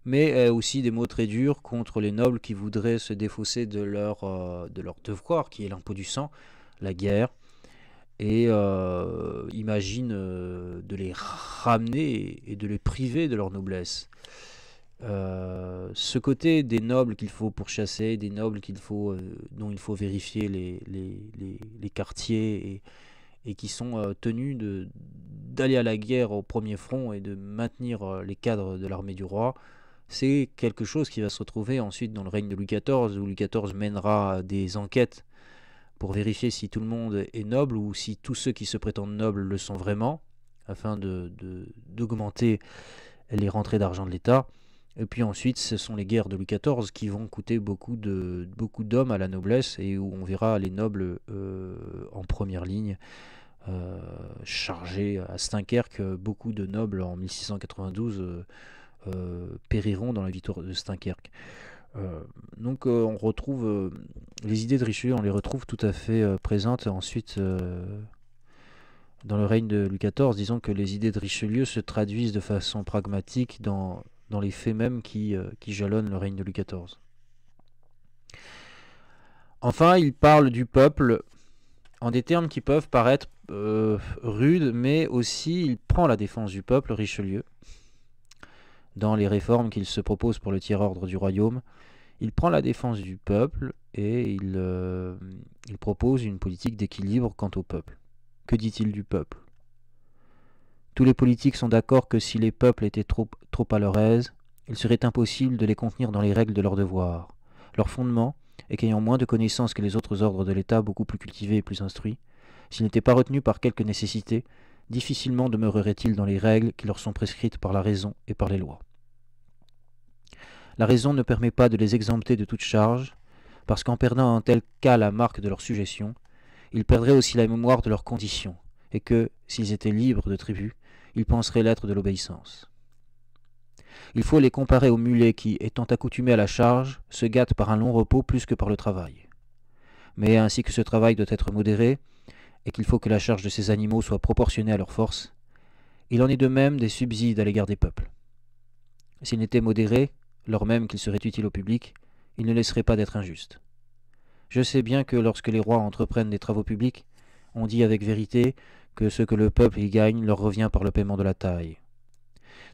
mais euh, aussi des mots très durs contre les nobles qui voudraient se défausser de leur, de leur devoir, qui est l'impôt du sang, la guerre, et imagine de les ramener et de les priver de leur noblesse. Euh, ce côté des nobles qu'il faut pourchasser, des nobles qu'il faut, euh, dont il faut vérifier les, quartiers et, qui sont euh, tenus d'aller à la guerre au premier front et de maintenir les cadres de l'armée du roi, c'est quelque chose qui va se retrouver ensuite dans le règne de Louis XIV, où Louis XIV mènera des enquêtes pour vérifier si tout le monde est noble ou si tous ceux qui se prétendent nobles le sont vraiment, afin d'augmenter de, les rentrées d'argent de l'État. Et puis ensuite, ce sont les guerres de Louis XIV qui vont coûter beaucoup de beaucoup d'hommes à la noblesse et où on verra les nobles euh, en première ligne euh, chargés à Stinkerque. Beaucoup de nobles en 1692 euh, périront dans la victoire de Stinkerque. donc on retrouve les idées de Richelieu, on les retrouve tout à fait présentes ensuite dans le règne de Louis XIV. Disons que les idées de Richelieu se traduisent de façon pragmatique dans dans les faits mêmes euh, qui, jalonnent le règne de Louis XIV. Enfin, il parle du peuple en des termes qui peuvent paraître euh, rudes, mais aussi il prend la défense du peuple, Richelieu, dans les réformes qu'il se propose pour le tiers-ordre du royaume. Il prend la défense du peuple et il euh, propose une politique d'équilibre quant au peuple. Que dit-il du peuple tous les politiques sont d'accord que si les peuples étaient trop, trop à leur aise, il serait impossible de les contenir dans les règles de leurs devoirs. Leur fondement est qu'ayant moins de connaissances que les autres ordres de l'État, beaucoup plus cultivés et plus instruits, s'ils n'étaient pas retenus par quelque nécessité, difficilement demeureraient-ils dans les règles qui leur sont prescrites par la raison et par les lois. La raison ne permet pas de les exempter de toute charge, parce qu'en perdant en tel cas la marque de leur suggestion, ils perdraient aussi la mémoire de leurs conditions, et que, s'ils étaient libres de tribus, ils penseraient l'être de l'obéissance. Il faut les comparer aux mulets qui, étant accoutumés à la charge, se gâtent par un long repos plus que par le travail. Mais ainsi que ce travail doit être modéré, et qu'il faut que la charge de ces animaux soit proportionnée à leur force, il en est de même des subsides à l'égard des peuples. S'ils n'étaient modérés, lors même qu'ils seraient utiles au public, ils ne laisseraient pas d'être injustes. Je sais bien que lorsque les rois entreprennent des travaux publics, on dit avec vérité que ce que le peuple y gagne leur revient par le paiement de la taille.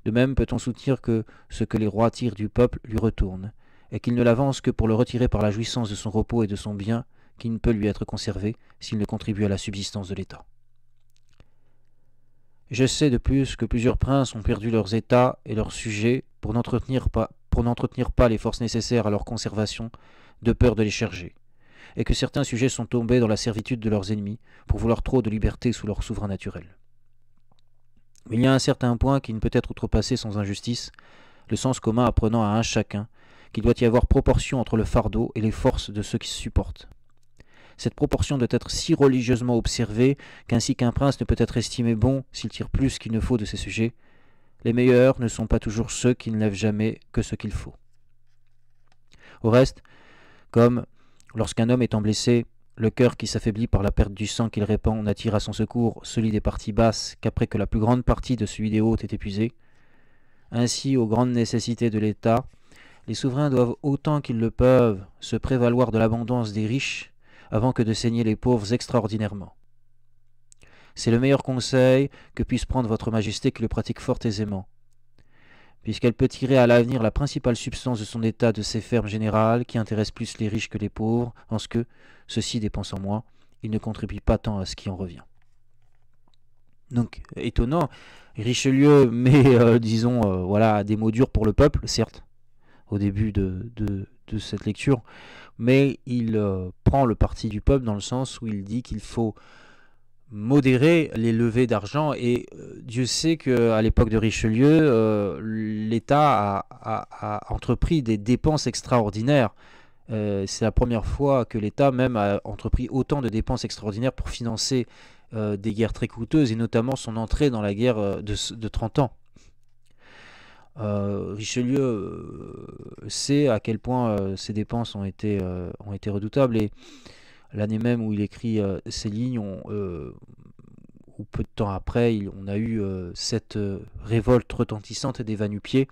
De même peut-on soutenir que ce que les rois tirent du peuple lui retourne, et qu'il ne l'avance que pour le retirer par la jouissance de son repos et de son bien, qui ne peut lui être conservé s'il ne contribue à la subsistance de l'État. Je sais de plus que plusieurs princes ont perdu leurs États et leurs sujets pour n'entretenir pas, pour n'entretenir pas les forces nécessaires à leur conservation, de peur de les charger et que certains sujets sont tombés dans la servitude de leurs ennemis pour vouloir trop de liberté sous leur souverain naturel. Mais il y a un certain point qui ne peut être outrepassé sans injustice, le sens commun apprenant à un chacun qu'il doit y avoir proportion entre le fardeau et les forces de ceux qui se supportent. Cette proportion doit être si religieusement observée qu'ainsi qu'un prince ne peut être estimé bon s'il tire plus qu'il ne faut de ses sujets, les meilleurs ne sont pas toujours ceux qui ne lèvent jamais que ce qu'il faut. Au reste, comme Lorsqu'un homme étant blessé, le cœur qui s'affaiblit par la perte du sang qu'il répand n'attire à son secours celui des parties basses qu'après que la plus grande partie de celui des hautes est épuisée. Ainsi, aux grandes nécessités de l'État, les souverains doivent autant qu'ils le peuvent se prévaloir de l'abondance des riches avant que de saigner les pauvres extraordinairement. C'est le meilleur conseil que puisse prendre votre majesté qui le pratique fort aisément puisqu'elle peut tirer à l'avenir la principale substance de son état de ses fermes générales, qui intéressent plus les riches que les pauvres, en ce que, ceux-ci en moins, il ne contribuent pas tant à ce qui en revient. Donc, étonnant, Richelieu <laughs> met, euh, disons, euh, voilà, des mots durs pour le peuple, certes, au début de, cette lecture, mais il euh, prend le parti du peuple dans le sens où il dit qu'il faut modérer les levées d'argent. Et euh, Dieu sait qu'à l'époque de Richelieu, euh, l'État a, entrepris des dépenses extraordinaires. Euh, c'est la première fois que l'État même a entrepris autant de dépenses extraordinaires pour financer des guerres très coûteuses, et notamment son entrée dans la guerre de, 30 ans. Richelieu sait à quel point ces dépenses ont été, ont été redoutables et l'année même où il écrit euh, ces lignes, euh, ou peu de temps après, on a eu euh, cette révolte retentissante des vanupiers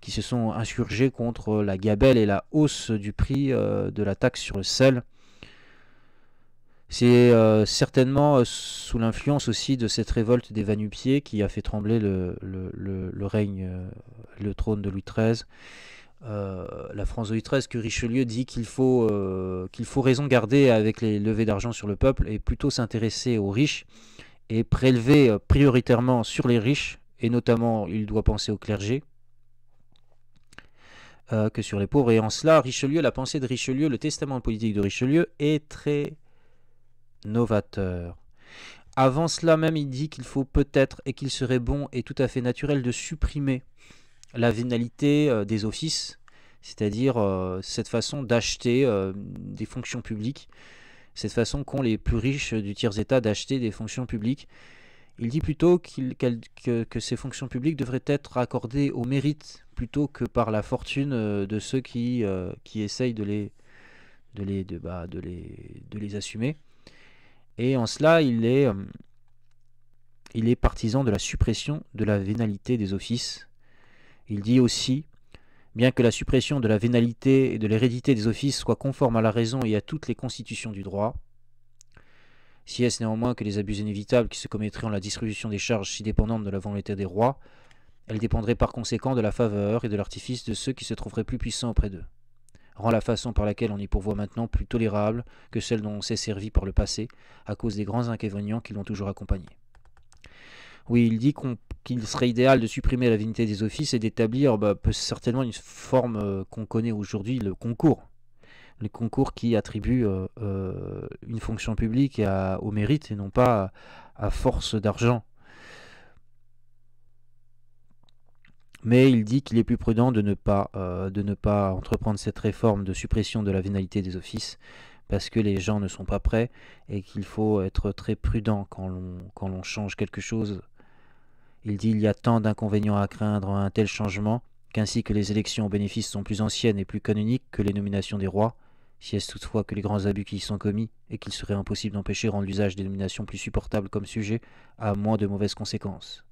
qui se sont insurgés contre la gabelle et la hausse du prix de la taxe sur le sel. C'est certainement sous l'influence aussi de cette révolte des vanupiers qui a fait trembler le règne, le trône de Louis XIII euh, la France de que Richelieu dit qu'il faut, euh, faut raison garder avec les levées d'argent sur le peuple et plutôt s'intéresser aux riches et prélever euh, prioritairement sur les riches, et notamment il doit penser au clergé, que sur les pauvres. Et en cela, Richelieu, la pensée de Richelieu, le testament politique de Richelieu est très novateur. Avant cela même, il dit qu'il faut peut-être et qu'il serait bon et tout à fait naturel de supprimer la vénalité euh, des offices, c'est-à-dire euh, cette façon d'acheter euh, des fonctions publiques, cette façon qu'ont les plus riches du tiers-état d'acheter des fonctions publiques. Il dit plutôt que, ces fonctions publiques devraient être accordées au mérite plutôt que par la fortune de ceux qui, qui essayent de les, les, de, bah, de les assumer. Et en cela, il est, il est partisan de la suppression de la vénalité des offices il dit aussi Bien que la suppression de la vénalité et de l'hérédité des offices soit conforme à la raison et à toutes les constitutions du droit, si est ce néanmoins que les abus inévitables qui se commettraient en la distribution des charges si dépendantes de la volonté des rois, elles dépendraient par conséquent de la faveur et de l'artifice de ceux qui se trouveraient plus puissants auprès d'eux, rend la façon par laquelle on y pourvoit maintenant plus tolérable que celle dont on s'est servi par le passé, à cause des grands inconvénients qui l'ont toujours accompagné. Oui, il dit qu'on qu'il serait idéal de supprimer la vénalité des offices et d'établir bah, certainement une forme euh, qu'on connaît aujourd'hui, le concours. Le concours qui attribue euh, euh, une fonction publique au mérite et non pas à, force d'argent. mais il dit qu'il est plus prudent de ne, pas, de ne pas entreprendre cette réforme de suppression de la vénalité des offices parce que les gens ne sont pas prêts et qu'il faut être très prudent quand quand l'on change quelque chose il dit il y a tant d'inconvénients à craindre à un tel changement, qu'ainsi que les élections au bénéfice sont plus anciennes et plus canoniques que les nominations des rois, si est toutefois que les grands abus qui y sont commis, et qu'il serait impossible d'empêcher, rendent l'usage des nominations plus supportable comme sujet, à moins de mauvaises conséquences.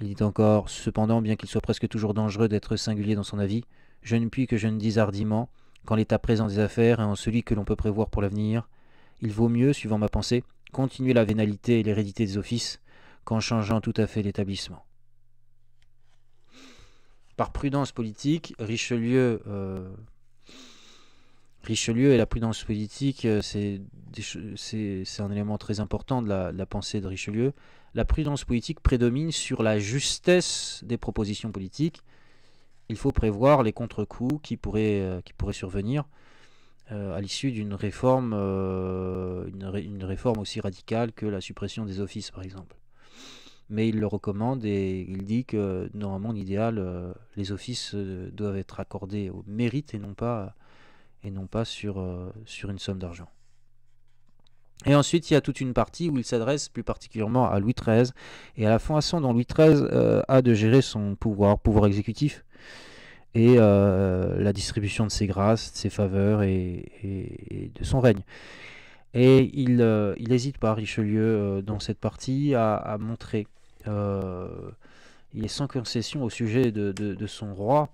Il dit encore Cependant, bien qu'il soit presque toujours dangereux d'être singulier dans son avis, je ne puis que je ne dise hardiment qu'en l'état présent des affaires et en celui que l'on peut prévoir pour l'avenir, il vaut mieux, suivant ma pensée, continuer la vénalité et l'hérédité des offices, qu'en changeant tout à fait l'établissement. Par prudence politique, Richelieu, euh, Richelieu et la prudence politique, euh, c'est un élément très important de la, pensée de Richelieu. La prudence politique prédomine sur la justesse des propositions politiques. Il faut prévoir les contre-coups qui pourraient, euh, qui pourraient survenir. à l'issue d'une réforme, une réforme aussi radicale que la suppression des offices, par exemple mais il le recommande et il dit que normalement, un idéal, euh, les offices euh, doivent être accordés au mérite et non pas, et non pas sur, euh, sur une somme d'argent. Et ensuite, il y a toute une partie où il s'adresse plus particulièrement à Louis XIII et à la façon dont Louis XIII a de gérer son pouvoir, pouvoir exécutif, et la distribution de ses grâces, de ses faveurs et de son règne. Et il n'hésite euh, pas, Richelieu, euh, dans cette partie, à, montrer. Euh, il est sans concession au sujet de, son roi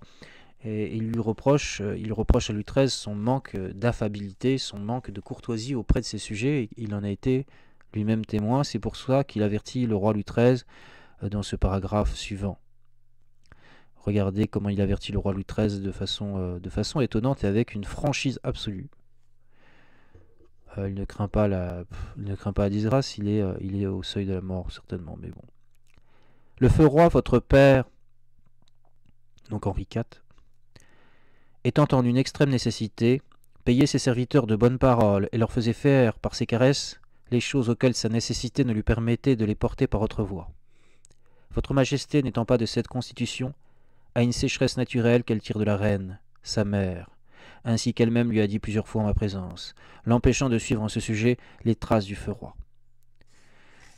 et il lui reproche, il reproche à Louis XIII son manque d'affabilité, son manque de courtoisie auprès de ses sujets. Il en a été lui-même témoin. C'est pour cela qu'il avertit le roi Louis XIII dans ce paragraphe suivant. Regardez comment il avertit le roi Louis XIII de façon, de façon étonnante et avec une franchise absolue. Euh, il ne craint pas la, ne craint pas la disgrâce, il est, euh, il est au seuil de la mort certainement, mais bon. Le feu roi, votre père, donc Henri IV, étant en une extrême nécessité, payait ses serviteurs de bonnes paroles et leur faisait faire par ses caresses les choses auxquelles sa nécessité ne lui permettait de les porter par autre voie. Votre Majesté n'étant pas de cette constitution, a une sécheresse naturelle qu'elle tire de la reine, sa mère, ainsi qu'elle-même lui a dit plusieurs fois en ma présence, l'empêchant de suivre en ce sujet les traces du feu roi.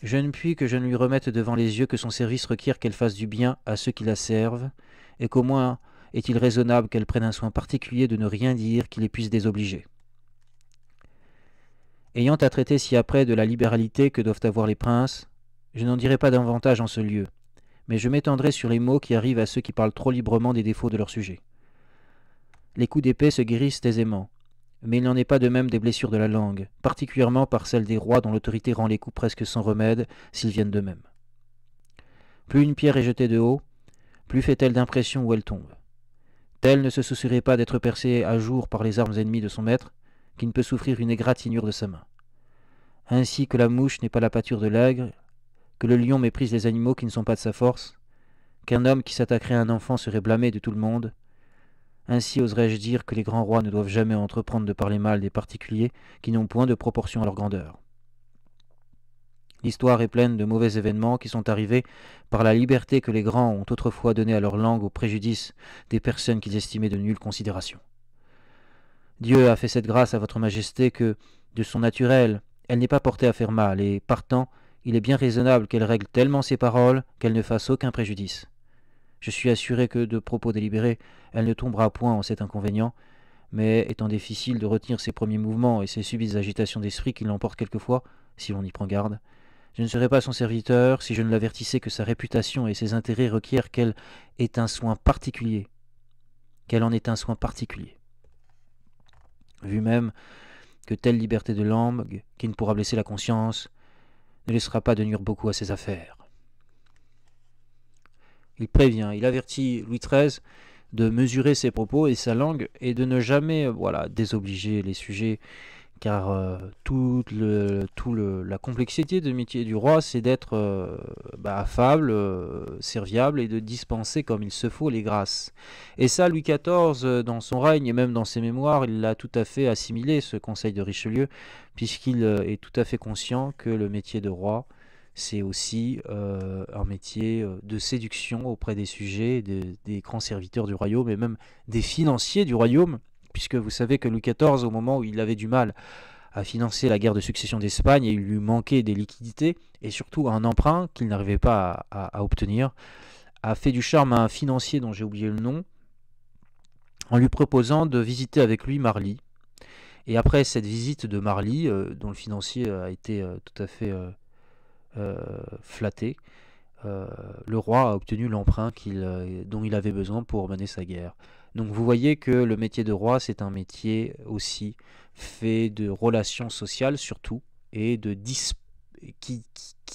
Je ne puis que je ne lui remette devant les yeux que son service requiert qu'elle fasse du bien à ceux qui la servent, et qu'au moins est-il raisonnable qu'elle prenne un soin particulier de ne rien dire qui les puisse désobliger. Ayant à traiter si après de la libéralité que doivent avoir les princes, je n'en dirai pas davantage en ce lieu, mais je m'étendrai sur les mots qui arrivent à ceux qui parlent trop librement des défauts de leur sujet les coups d'épée se guérissent aisément. Mais il n'en est pas de même des blessures de la langue, particulièrement par celles des rois dont l'autorité rend les coups presque sans remède s'ils viennent d'eux-mêmes. Plus une pierre est jetée de haut, plus fait-elle d'impression où elle tombe. Telle ne se soucierait pas d'être percée à jour par les armes ennemies de son maître, qui ne peut souffrir une égratignure de sa main. Ainsi que la mouche n'est pas la pâture de l'aigre, que le lion méprise les animaux qui ne sont pas de sa force, qu'un homme qui s'attaquerait à un enfant serait blâmé de tout le monde, ainsi oserais-je dire que les grands rois ne doivent jamais entreprendre de parler mal des particuliers qui n'ont point de proportion à leur grandeur. L'histoire est pleine de mauvais événements qui sont arrivés par la liberté que les grands ont autrefois donnée à leur langue au préjudice des personnes qu'ils estimaient de nulle considération. Dieu a fait cette grâce à votre majesté que, de son naturel, elle n'est pas portée à faire mal, et, partant, il est bien raisonnable qu'elle règle tellement ses paroles qu'elle ne fasse aucun préjudice. Je suis assuré que de propos délibérés, elle ne tombera point en cet inconvénient, mais étant difficile de retenir ses premiers mouvements et ses subites agitations d'esprit qui l'emportent quelquefois, si l'on y prend garde, je ne serais pas son serviteur si je ne l'avertissais que sa réputation et ses intérêts requièrent qu'elle ait un soin particulier, qu'elle en ait un soin particulier. Vu même que telle liberté de langue, qui ne pourra blesser la conscience, ne laissera pas de nuire beaucoup à ses affaires. Il prévient, il avertit Louis XIII de mesurer ses propos et sa langue et de ne jamais euh, voilà, désobliger les sujets car euh, toute la complexité de métier du roi, c'est d'être euh, bah, affable, serviable et de dispenser comme il se faut les grâces. Et ça, Louis XIV, dans son règne et même dans ses mémoires, il l'a tout à fait assimilé, ce conseil de Richelieu, puisqu'il est tout à fait conscient que le métier de roi, c'est aussi euh, un métier euh, de séduction auprès des sujets, des grands serviteurs du royaume et même des financiers du royaume, puisque vous savez que Louis XIV, au moment où il avait du mal à financer la guerre de succession d'Espagne et il lui manquait des liquidités et surtout un emprunt qu'il n'arrivait pas à, obtenir, a fait du charme à un financier dont j'ai oublié le nom en lui proposant de visiter avec lui Marly. Et après cette visite de Marly, euh, dont le financier a été tout à fait euh, flatté, euh, le roi a obtenu l'emprunt euh, dont il avait besoin pour mener sa guerre. Donc vous voyez que le métier de roi, c'est un métier aussi fait de relations sociales surtout, et de qui,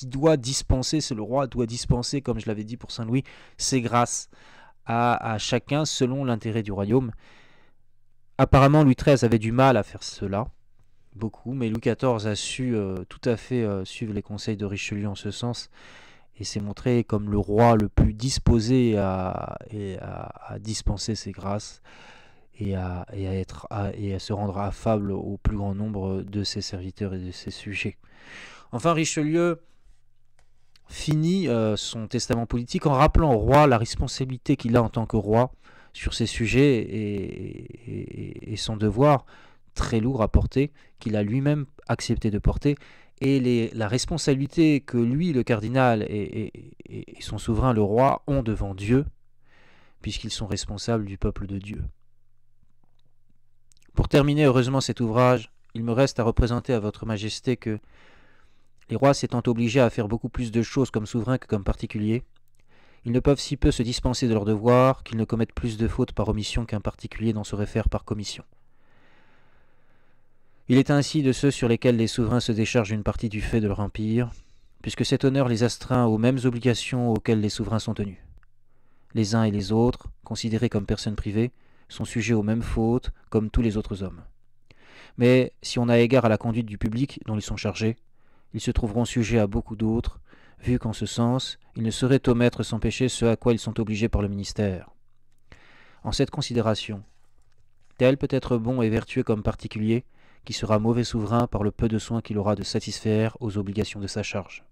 doit dispenser, c'est le roi doit dispenser, comme je l'avais dit pour Saint-Louis, c'est grâce à, à chacun selon l'intérêt du royaume. Apparemment, Louis XIII avait du mal à faire cela, beaucoup, mais Louis XIV a su euh, tout à fait euh, suivre les conseils de Richelieu en ce sens et s'est montré comme le roi le plus disposé à, dispenser ses grâces et à, être, et à se rendre affable au plus grand nombre de ses serviteurs et de ses sujets. Enfin, Richelieu finit euh, son testament politique en rappelant au roi la responsabilité qu'il a en tant que roi sur ses sujets et, et, son devoir très lourd à porter qu'il a lui-même accepté de porter, et la responsabilité que lui, le cardinal, et, et son souverain, le roi, ont devant Dieu, puisqu'ils sont responsables du peuple de Dieu. Pour terminer heureusement cet ouvrage, il me reste à représenter à Votre Majesté que les rois s'étant obligés à faire beaucoup plus de choses comme souverains que comme particuliers, ils ne peuvent si peu se dispenser de leurs devoirs qu'ils ne commettent plus de fautes par omission qu'un particulier n'en saurait faire par commission. Il est ainsi de ceux sur lesquels les souverains se déchargent une partie du fait de leur empire, puisque cet honneur les astreint aux mêmes obligations auxquelles les souverains sont tenus. Les uns et les autres, considérés comme personnes privées, sont sujets aux mêmes fautes comme tous les autres hommes. Mais si on a égard à la conduite du public dont ils sont chargés, ils se trouveront sujets à beaucoup d'autres, vu qu'en ce sens, ils ne sauraient omettre sans péché ce à quoi ils sont obligés par le ministère. En cette considération, tel peut être bon et vertueux comme particulier, qui sera mauvais souverain par le peu de soin qu'il aura de satisfaire aux obligations de sa charge.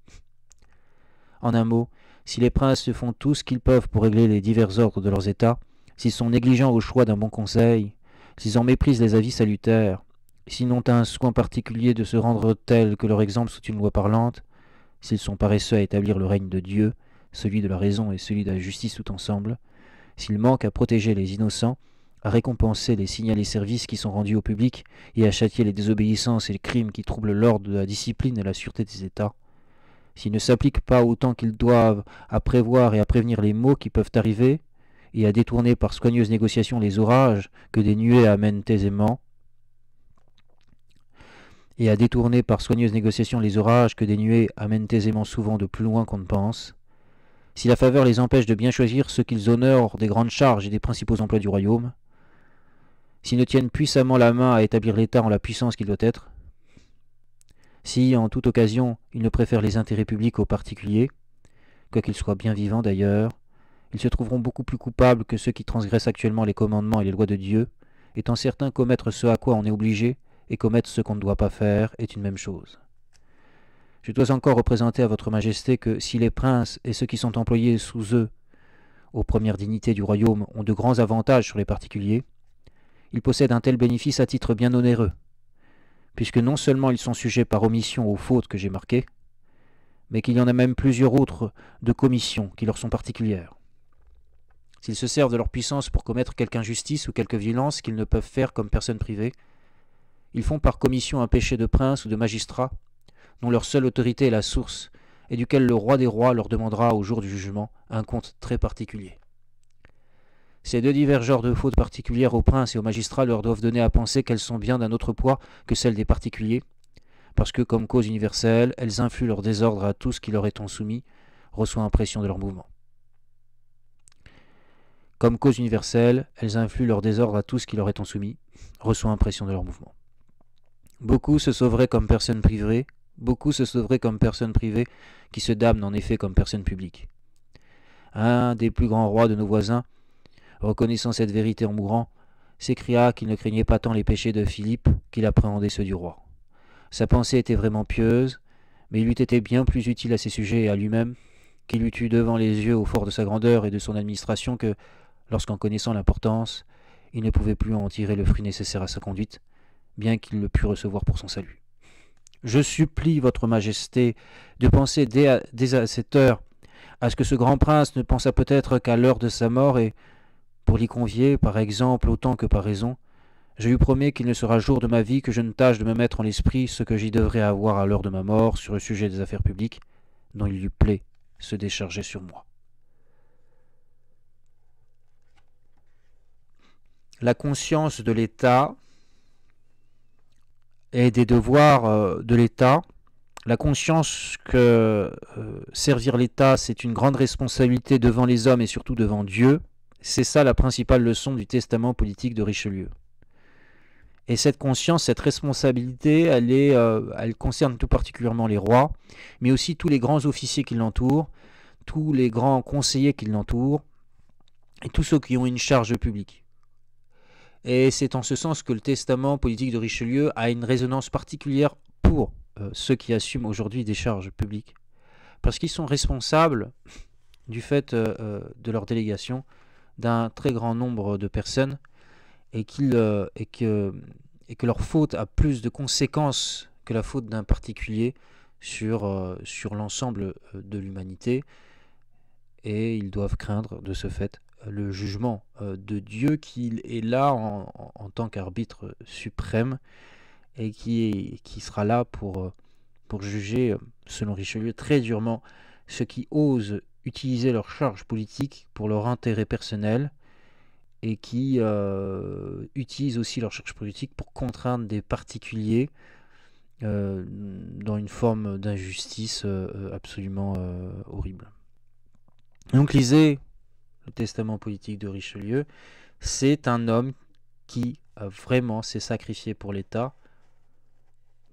En un mot, si les princes font tout ce qu'ils peuvent pour régler les divers ordres de leurs États, s'ils sont négligents au choix d'un bon conseil, s'ils en méprisent les avis salutaires, s'ils n'ont un soin particulier de se rendre tels que leur exemple soit une loi parlante, s'ils sont paresseux à établir le règne de Dieu, celui de la raison et celui de la justice tout ensemble, s'ils manquent à protéger les innocents à récompenser les et services qui sont rendus au public et à châtier les désobéissances et les crimes qui troublent l'ordre de la discipline et la sûreté des États, s'ils ne s'appliquent pas autant qu'ils doivent à prévoir et à prévenir les maux qui peuvent arriver, et à détourner par soigneuse négociation les orages que des nuées amènent aisément, et à détourner par soigneuse négociation les orages que des nuées amènent aisément souvent de plus loin qu'on ne pense, si la faveur les empêche de bien choisir ceux qu'ils honorent des grandes charges et des principaux emplois du royaume, S'ils ne tiennent puissamment la main à établir l'État en la puissance qu'il doit être, si, en toute occasion, ils ne préfèrent les intérêts publics aux particuliers, quoiqu'ils soient bien vivants d'ailleurs, ils se trouveront beaucoup plus coupables que ceux qui transgressent actuellement les commandements et les lois de Dieu, étant certains commettre ce à quoi on est obligé et commettre ce qu'on ne doit pas faire est une même chose. Je dois encore représenter à Votre Majesté que si les princes et ceux qui sont employés sous eux aux premières dignités du royaume ont de grands avantages sur les particuliers, ils possèdent un tel bénéfice à titre bien onéreux, puisque non seulement ils sont sujets par omission aux fautes que j'ai marquées, mais qu'il y en a même plusieurs autres de commission qui leur sont particulières. S'ils se servent de leur puissance pour commettre quelque injustice ou quelque violence qu'ils ne peuvent faire comme personne privées, ils font par commission un péché de prince ou de magistrat, dont leur seule autorité est la source, et duquel le roi des rois leur demandera au jour du jugement un compte très particulier. Ces deux divers genres de fautes particulières aux princes et aux magistrats leur doivent donner à penser qu'elles sont bien d'un autre poids que celles des particuliers, parce que comme cause universelle, elles influent leur désordre à tout ce qui leur en soumis, reçoit impression de leur mouvement. Comme cause universelle, elles influent leur désordre à tout ce qui leur en soumis, reçoit impression de leur mouvement. Beaucoup se sauveraient comme personnes privées, beaucoup se sauveraient comme personnes privées qui se damnent en effet comme personnes publiques. Un des plus grands rois de nos voisins reconnaissant cette vérité en mourant, s'écria qu'il ne craignait pas tant les péchés de Philippe qu'il appréhendait ceux du roi. Sa pensée était vraiment pieuse, mais il eût été bien plus utile à ses sujets et à lui-même qu'il eût eu devant les yeux au fort de sa grandeur et de son administration que, lorsqu'en connaissant l'importance, il ne pouvait plus en tirer le fruit nécessaire à sa conduite, bien qu'il le pût recevoir pour son salut. Je supplie votre majesté de penser dès à, cette heure à ce que ce grand prince ne pensa peut-être qu'à l'heure de sa mort et pour l'y convier, par exemple autant que par raison, je lui promets qu'il ne sera jour de ma vie que je ne tâche de me mettre en l'esprit ce que j'y devrais avoir à l'heure de ma mort sur le sujet des affaires publiques, dont il lui plaît se décharger sur moi. La conscience de l'État et des devoirs euh, de l'État, la conscience que euh, servir l'État, c'est une grande responsabilité devant les hommes et surtout devant Dieu, c'est ça la principale leçon du testament politique de Richelieu. Et cette conscience, cette responsabilité, euh, elle, concerne tout particulièrement les rois, mais aussi tous les grands officiers qui l'entourent, tous les grands conseillers qui l'entourent, et tous ceux qui ont une charge publique. Et c'est en ce sens que le testament politique de Richelieu a une résonance particulière pour euh, ceux qui assument aujourd'hui des charges publiques. Parce qu'ils sont responsables du fait euh, de leur délégation d'un très grand nombre de personnes et, euh, et, que, et, que, leur faute a plus de conséquences que la faute d'un particulier sur, euh, sur l'ensemble euh, de l'humanité. Et ils doivent craindre de ce fait le jugement de Dieu qui est là en, tant qu'arbitre suprême et qui, qui sera là pour, pour juger, selon Richelieu, très durement ceux qui osent utiliser leur charge politique pour leur intérêt personnel et qui euh, utilisent aussi leur charge politique pour contraindre des particuliers euh, dans une forme d'injustice euh, absolument horrible. Donc lisez le testament politique de Richelieu, c'est un homme qui vraiment s'est sacrifié pour l'État,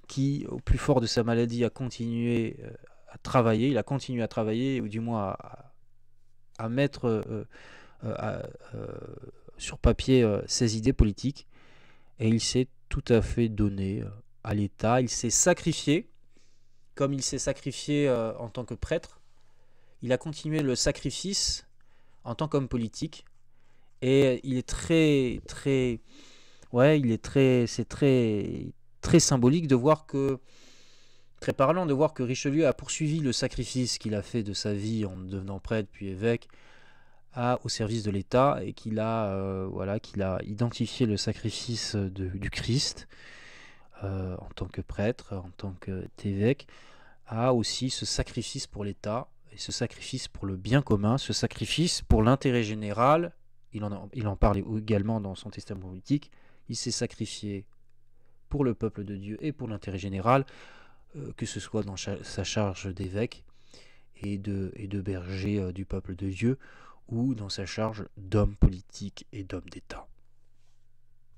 qui au plus fort de sa maladie a continué travailler, il a continué à travailler, ou du moins à, mettre euh, euh, euh, sur papier ses idées politiques. Et il s'est tout à fait donné à l'État, il s'est sacrifié, comme il s'est sacrifié en tant que prêtre, il a continué le sacrifice en tant qu'homme politique. Et il est très, très, ouais, il est très, c'est très, très symbolique de voir que très parlant de voir que Richelieu a poursuivi le sacrifice qu'il a fait de sa vie en devenant prêtre puis évêque au service de l'État et qu'il a, euh, voilà, qu'il a identifié le sacrifice du Christ euh, en tant que prêtre, en tant qu'évêque, a aussi ce sacrifice pour l'État et ce sacrifice pour le bien commun, ce sacrifice pour l'intérêt général. Il en, il en parle également dans son testament politique. Il s'est sacrifié pour le peuple de Dieu et pour l'intérêt général. Euh, que ce soit dans sa charge d'évêque et de, berger euh, du peuple de Dieu, ou dans sa charge d'homme politique et d'homme d'État.